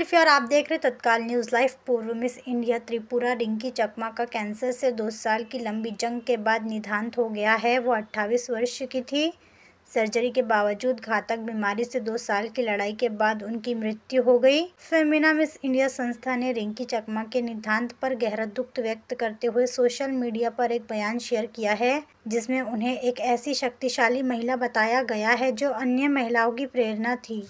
असलम आप देख रहे तत्काल न्यूज़ लाइफ पूर्व मिस इंडिया त्रिपुरा रिंकी चकमा का कैंसर से दो साल की लंबी जंग के बाद निधांत हो गया है वो 28 वर्ष की थी सर्जरी के बावजूद घातक बीमारी से दो साल की लड़ाई के बाद उनकी मृत्यु हो गई फेमिना मिस इंडिया संस्था ने रिंकी चकमा के निधांत पर गहरा दुख व्यक्त करते हुए सोशल मीडिया पर एक बयान शेयर किया है जिसमें उन्हें एक ऐसी शक्तिशाली महिला बताया गया है जो अन्य महिलाओं की प्रेरणा थी